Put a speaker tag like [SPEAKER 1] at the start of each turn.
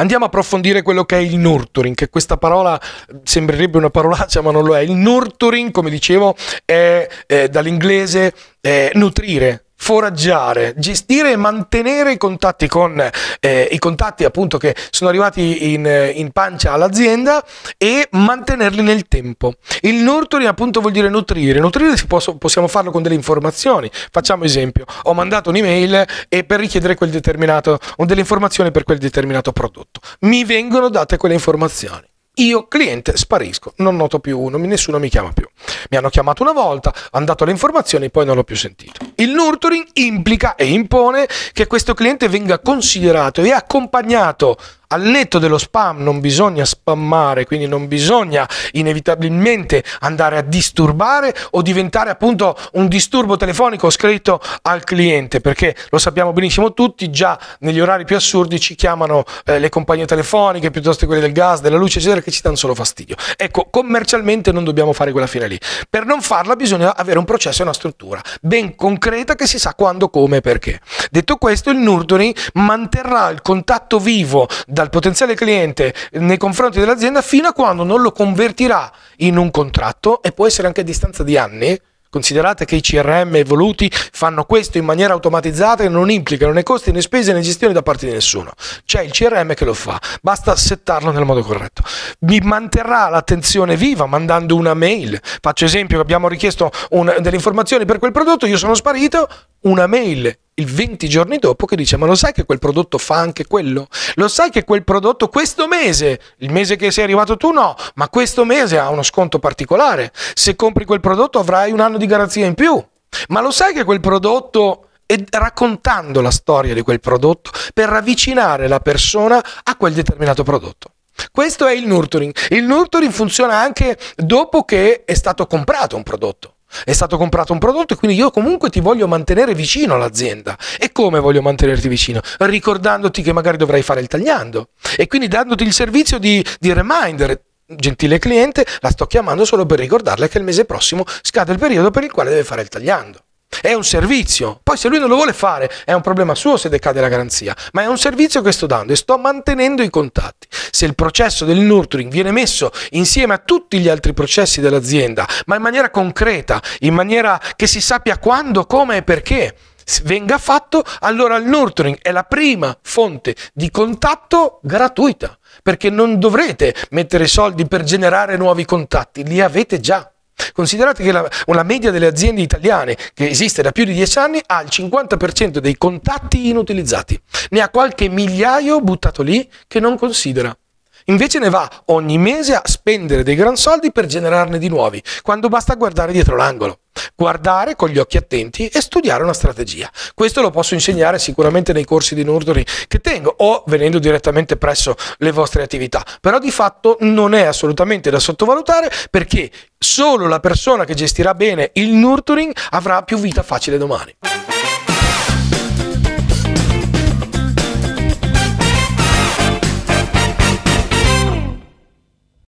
[SPEAKER 1] Andiamo a approfondire quello che è il nurturing, che questa parola sembrerebbe una parolaccia, ma non lo è. Il nurturing, come dicevo, è eh, dall'inglese eh, nutrire, foraggiare, gestire e mantenere i contatti con eh, i contatti appunto che sono arrivati in, in, pancia all'azienda e mantenerli nel tempo. Il nurturing appunto vuol dire nutrire, nutrire si posso, possiamo farlo con delle informazioni, facciamo esempio, ho mandato un'email e eh, per richiedere quel determinato, o delle informazioni per quel determinato prodotto, mi vengono date quelle informazioni. Io cliente sparisco, non noto più uno, nessuno mi chiama più. Mi hanno chiamato una volta, hanno dato le informazioni, poi non l'ho più sentito. Il nurturing implica e impone che questo cliente venga considerato e accompagnato al netto dello spam non bisogna spammare, quindi non bisogna inevitabilmente andare a disturbare o diventare appunto un disturbo telefonico scritto al cliente, perché lo sappiamo benissimo tutti, già negli orari più assurdi ci chiamano eh, le compagnie telefoniche piuttosto che quelle del gas, della luce, eccetera, che ci danno solo fastidio. Ecco, commercialmente non dobbiamo fare quella fine lì. Per non farla bisogna avere un processo e una struttura ben concreta che si sa quando, come e perché. Detto questo, il Nurturing manterrà il contatto vivo da dal potenziale cliente nei confronti dell'azienda fino a quando non lo convertirà in un contratto e può essere anche a distanza di anni. Considerate che i CRM evoluti fanno questo in maniera automatizzata e non implicano né costi né spese né gestione da parte di nessuno. C'è il CRM che lo fa, basta settarlo nel modo corretto. Mi manterrà l'attenzione viva mandando una mail. Faccio esempio, abbiamo richiesto un, delle informazioni per quel prodotto, io sono sparito, una mail il 20 giorni dopo che dice ma lo sai che quel prodotto fa anche quello? Lo sai che quel prodotto questo mese, il mese che sei arrivato tu no, ma questo mese ha uno sconto particolare. Se compri quel prodotto avrai un anno di garanzia in più. Ma lo sai che quel prodotto e raccontando la storia di quel prodotto per avvicinare la persona a quel determinato prodotto. Questo è il nurturing. Il nurturing funziona anche dopo che è stato comprato un prodotto è stato comprato un prodotto e quindi io comunque ti voglio mantenere vicino all'azienda. E come voglio mantenerti vicino? Ricordandoti che magari dovrai fare il tagliando e quindi dandoti il servizio di, di reminder. Gentile cliente, la sto chiamando solo per ricordarle che il mese prossimo scade il periodo per il quale deve fare il tagliando. È un servizio. Poi se lui non lo vuole fare è un problema suo se decade la garanzia, ma è un servizio che sto dando e sto mantenendo i contatti. Se il processo del nurturing viene messo insieme a tutti gli altri processi dell'azienda, ma in maniera concreta, in maniera che si sappia quando, come e perché venga fatto, allora il nurturing è la prima fonte di contatto gratuita, perché non dovrete mettere soldi per generare nuovi contatti, li avete già. Considerate che la, la, media delle aziende italiane che esiste da più di 10 anni ha il 50% dei contatti inutilizzati. Ne ha qualche migliaio buttato lì che non considera. Invece ne va ogni mese a spendere dei gran soldi per generarne di nuovi, quando basta guardare dietro l'angolo guardare con gli occhi attenti e studiare una strategia. Questo lo posso insegnare sicuramente nei corsi di nurturing che tengo o venendo direttamente presso le vostre attività, però di fatto non è assolutamente da sottovalutare perché solo la persona che gestirà bene il nurturing avrà più vita facile domani.